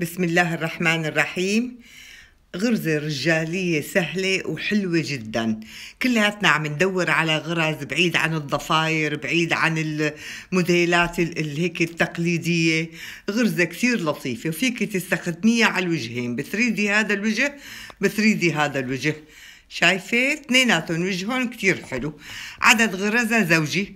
بسم الله الرحمن الرحيم غرزة رجالية سهلة وحلوة جدا كلياتنا عم ندور على غرز بعيد عن الضفاير بعيد عن الموديلات الهيك التقليدية غرزة كثير لطيفة وفيك تستخدميها على الوجهين بتريدي هذا الوجه بتريدي هذا الوجه شايفة اثنيناتهم وجههم كثير حلو عدد غرزة زوجي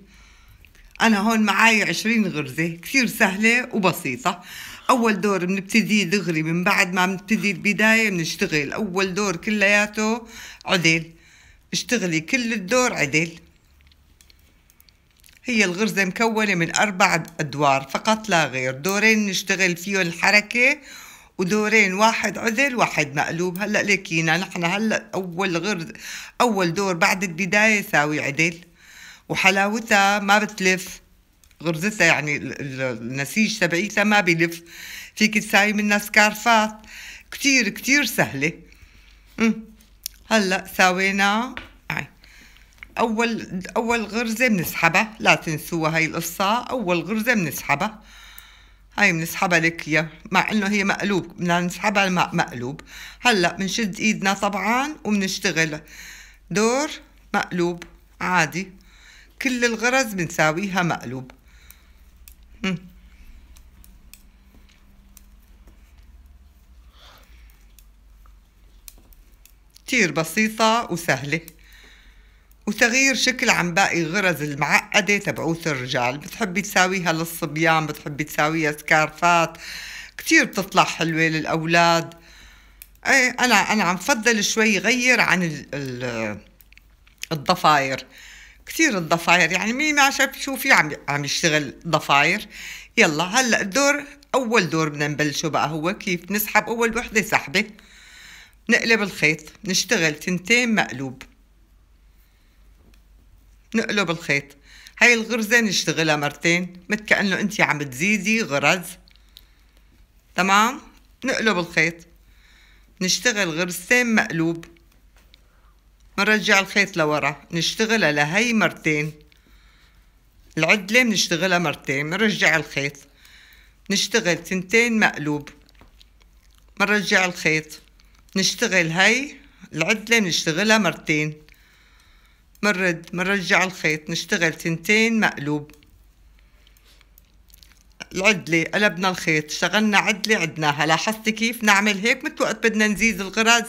أنا هون معاي عشرين غرزة كثير سهلة وبسيطة اول دور بنبتدي دغري من بعد ما بنبتدي البدايه بنشتغل اول دور كلياته عدل اشتغلي كل الدور عدل هي الغرزة مكونة من أربع أدوار فقط لا غير دورين نشتغل فيهم الحركة ودورين واحد عدل واحد مقلوب هلا لكينا نحن هلا أول غرز أول دور بعد البداية ساوي عدل وحلاوتها ما بتلف غرزتها يعني النسيج تبعيتها ما بلف فيك تساوي منها سكارفات كتير كتير سهلة هلا ساوينا اول اول غرزه بنسحبها لا تنسوها هاي القصه اول غرزه بنسحبها هاي بنسحبها لك يا مع انه هي مقلوب بدنا نسحبها مقلوب هلا بنشد ايدنا طبعا وبنشتغل دور مقلوب عادي كل الغرز بنساويها مقلوب كتير بسيطة وسهلة وتغيير شكل عن باقي الغرز المعقدة تبعوث الرجال بتحبي تساويها للصبيان بتحبي تساويها سكارفات كتير بتطلع حلوة للأولاد ايه أنا أنا عم فضل شوي غير عن ال ال الضفاير كثير الضفاير يعني مين ما شاف شو في عم عم يشتغل ضفاير يلا هلا الدور اول دور بدنا نبلشه بقى هو كيف نسحب اول وحده سحبه نقلب الخيط نشتغل تنتين مقلوب نقلب الخيط هاي الغرزة نشتغلها مرتين مثل كأنه انت عم تزيدي غرز تمام نقلب الخيط نشتغل غرزتين مقلوب منرجع الخيط لورا نشتغلها لهي مرتين العدلة منشتغلها مرتين منرجع الخيط نشتغل تنتين مقلوب منرجع الخيط نشتغل هاي العدلة منشتغلها مرتين منرد منرجع الخيط نشتغل تنتين مقلوب العدلة قلبنا الخيط اشتغلنا عدلة عدناها لاحظتي كيف نعمل هيك متوقت وقت بدنا نزيد الغرز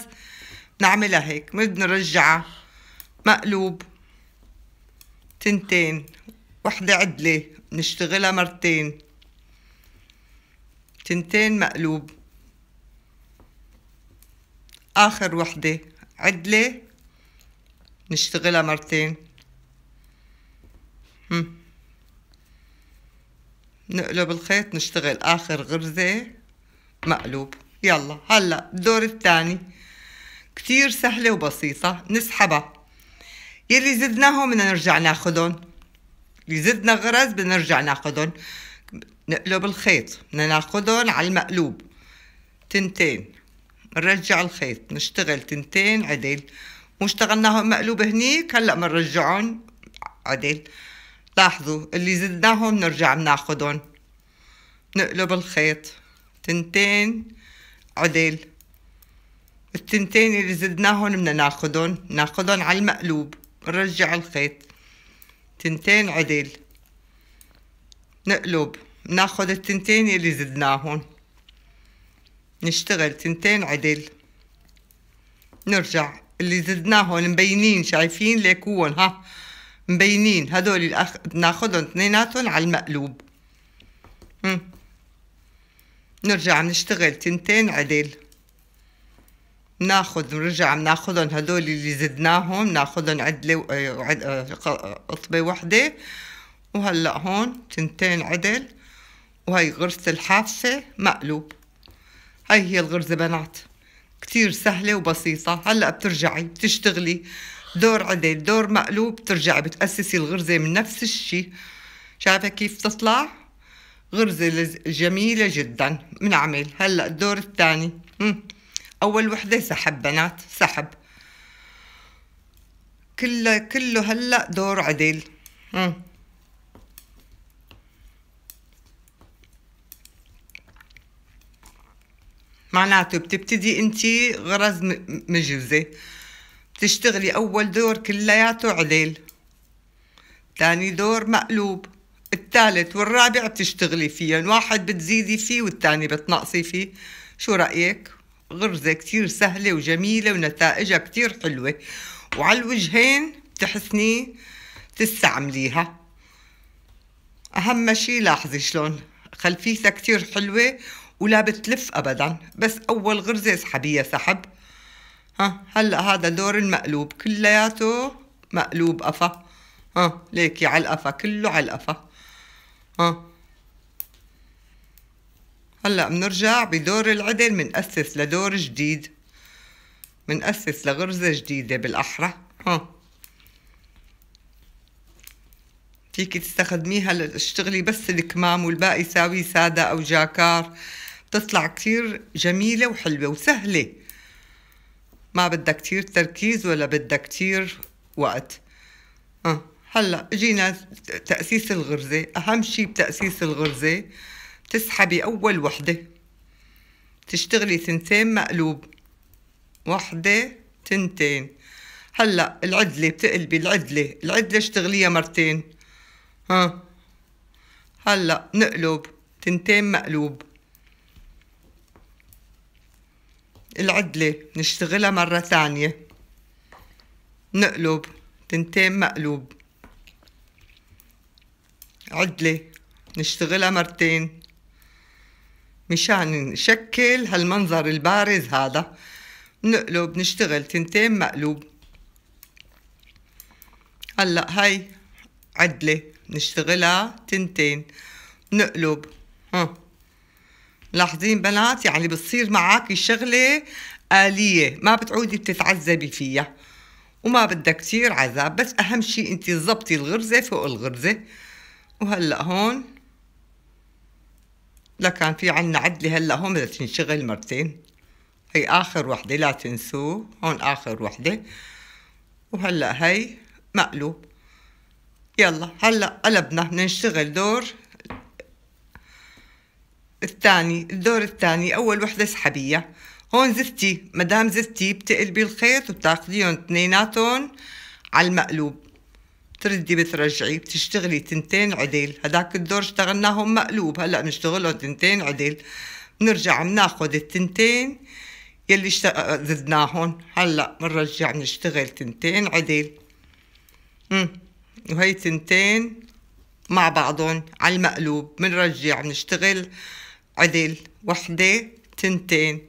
نعملها هيك بدنا نرجعها مقلوب تنتين وحدة عدلة نشتغلها مرتين تنتين مقلوب آخر وحدة عدلة نشتغلها مرتين هم. نقلب الخيط نشتغل آخر غرزة مقلوب يلا هلأ الدور الثاني كتير سهلة وبسيطة نسحبها يلي زدناهم بدنا نرجع ناخدهم اللي زدنا غرز بدنا نرجع ناخدهم نقلب الخيط بدنا ناخدهم على المقلوب تنتين نرجع الخيط نشتغل تنتين عدل واشتغلناهم مقلوب هنيك هلا بنرجعهم عدل لاحظوا اللي زدناهم نرجع بناخدهم نقلب الخيط تنتين عدل التنتين اللي زدناهم بدنا ناخدهم ناخدهم على المقلوب نرجع الخيط تنتين عدل نقلب ناخد التنتين اللي زدناهم نشتغل تنتين عدل نرجع اللي زدناهم مبينين شايفين ليكون ها مبينين هدول الأخ... ناخدهم اثنيناتهم على المقلوب مم. نرجع نشتغل تنتين عدل بناخذ بنرجع بناخذهم هدول اللي زدناهم بناخذهم عدله وعد... قطبه وحده وهلا هون تنتين عدل وهي غرزة الحافة مقلوب هاي هي الغرزة بنات كتير سهلة وبسيطة هلأ بترجعي بتشتغلي دور عدل دور مقلوب بترجعي بتأسسي الغرزة من نفس الشي شايفة كيف تطلع غرزة جميلة جدا بنعمل هلأ الدور الثاني اول وحده سحب بنات سحب كله كله هلا دور عدل معناته بتبتدي انت غرز مجوزه بتشتغلي اول دور كلياته عدل ثاني دور مقلوب الثالث والرابع بتشتغلي فيهن واحد بتزيدي فيه والثاني بتنقصي فيه شو رأيك؟ غرزة كتير سهلة وجميلة ونتائجها كتير حلوة وعلى الوجهين بتحسني تستعمليها أهم شي لاحظي شلون خلفيتها كتير حلوة ولا بتلف أبدا بس أول غرزة اسحبيها سحب ها هلا هذا دور المقلوب كلياته مقلوب قفا ها ليكي على القفا كله على القفا ها هلا بنرجع بدور العدل بنأسس لدور جديد بنأسس لغرزة جديدة بالأحرى ها فيكي تستخدميها لتشتغلي بس الكمام والباقي ساوي سادة أو جاكار بتطلع كتير جميلة وحلوة وسهلة ما بدها كتير تركيز ولا بدها كتير وقت ها هلا جينا تأسيس الغرزة أهم شي بتأسيس الغرزة تسحبي أول وحدة تشتغلي تنتين مقلوب وحدة تنتين هلأ العدلة بتقلبي العدلة العدلة اشتغليها مرتين ها هلأ نقلب تنتين مقلوب العدلة نشتغلها مرة ثانية نقلب تنتين مقلوب عدلة نشتغلها مرتين مشان نشكل هالمنظر البارز هذا بنقلب نشتغل تنتين مقلوب هلا هاي عدلة نشتغلها تنتين نقلب ها لاحظين بنات يعني بتصير معك شغلة آلية ما بتعودي بتتعذبي فيها وما بدها كتير عذاب بس أهم شي انت تظبطي الغرزة فوق الغرزة وهلأ هون لا كان في عنا عدلة هلا هون بدها تنشغل مرتين هي اخر وحده لا تنسوه هون اخر وحده وهلا هي مقلوب يلا هلا قلبنا ننشغل دور الثاني الدور الثاني اول وحده سحبيه هون زفتي مدام زفتي بتقلبي الخيط وبتاخديهم اثنيناتهم على المقلوب تردي بترجعي بتشتغلي تنتين عدل هداك الدور اشتغلناهم مقلوب هلا بنشتغلهم تنتين عدل بنرجع بناخذ التنتين يلي زدناهم هلا بنرجع بنشتغل تنتين عدل امم وهي تنتين مع بعضهم على المقلوب بنرجع بنشتغل عدل وحدة تنتين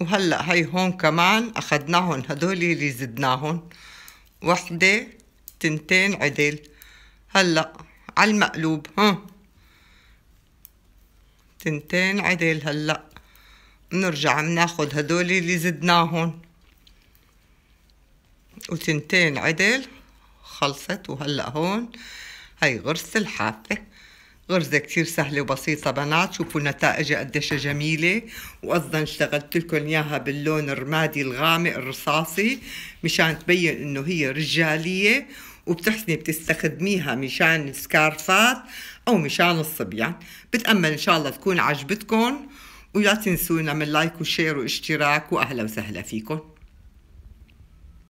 وهلا هي هون كمان اخذناهم هدول اللي زدناهم وحدة تنتين عدل هلأ على المقلوب ها تنتين عدل هلأ بنرجع بناخذ هدول اللي زدناهم وتنتين عدل خلصت وهلأ هون هاي غرزة الحافة غرزة كتير سهلة وبسيطة بنات شوفوا نتائجها قديش جميلة وأصلا اشتغلت لكم إياها باللون الرمادي الغامق الرصاصي مشان تبين إنه هي رجالية وبتحسني بتستخدميها مشان السكارفات أو مشان الصبيان بتأمل إن شاء الله تكون عجبتكم ولا تنسونا من لايك وشير واشتراك وأهلا وسهلا فيكم